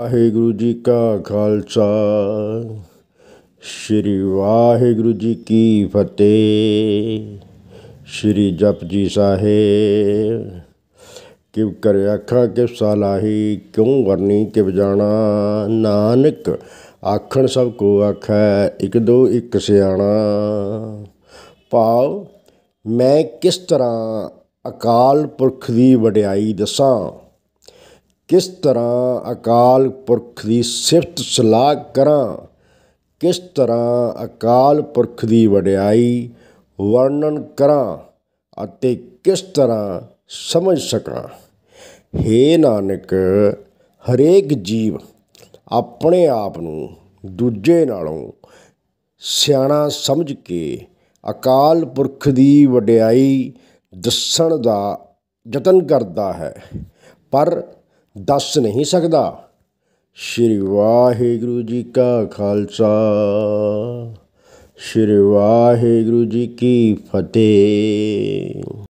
ਵਾਹਿਗੁਰੂ ਜੀ ਕਾ ਖਾਲਸਾ ਸ੍ਰੀ ਵਾਹਿਗੁਰੂ ਜੀ ਕੀ ਫਤਿਹ ਸ੍ਰੀ ਜਪਜੀ ਸਾਹਿਬ ਕਿਵ ਕਰ ਅੱਖਾਂ ਕਿ ਸਲਾਹੀ ਕਿਉ ਵਰਨੀ ਕਿਵ ਜਾਣਾ ਨਾਨਕ ਆਖਣ ਸਭ ਕੋ ਆਖੈ ਇਕ ਦੋ ਇਕ ਸਿਆਣਾ ਭਾਵ ਮੈਂ ਕਿਸ ਤਰ੍ਹਾਂ ਅਕਾਲ ਪੁਰਖ ਦੀ ਵਡਿਆਈ ਦੱਸਾਂ ਕਿਸ ਤਰ੍ਹਾਂ ਅਕਾਲ ਪੁਰਖ ਦੀ ਸਿਫਤ ਸਲਾਹ ਕਰਾਂ ਕਿਸ ਤਰ੍ਹਾਂ ਅਕਾਲ ਪੁਰਖ ਦੀ ਵਡਿਆਈ ਵਰਣਨ ਕਰਾਂ ਅਤੇ ਕਿਸ ਤਰ੍ਹਾਂ ਸਮਝ ਸਕਾਂ हे ਨਾਨਕ ਹਰੇਕ ਜੀਵ ਆਪਣੇ ਆਪ ਨੂੰ ਦੂਜੇ ਨਾਲੋਂ ਸਿਆਣਾ ਸਮਝ ਕੇ ਅਕਾਲ ਪੁਰਖ ਦੀ ਵਡਿਆਈ ਦੱਸਣ ਦਾ ਯਤਨ ਕਰਦਾ ਹੈ ਪਰ ਦੱਸ ਨਹੀਂ ਸਕਦਾ ਸ਼੍ਰੀ ਵਾਹਿਗੁਰੂ ਜੀ ਕਾ ਖਾਲਸਾ ਸ਼੍ਰੀ ਵਾਹਿਗੁਰੂ ਜੀ ਕੀ ਫਤਿਹ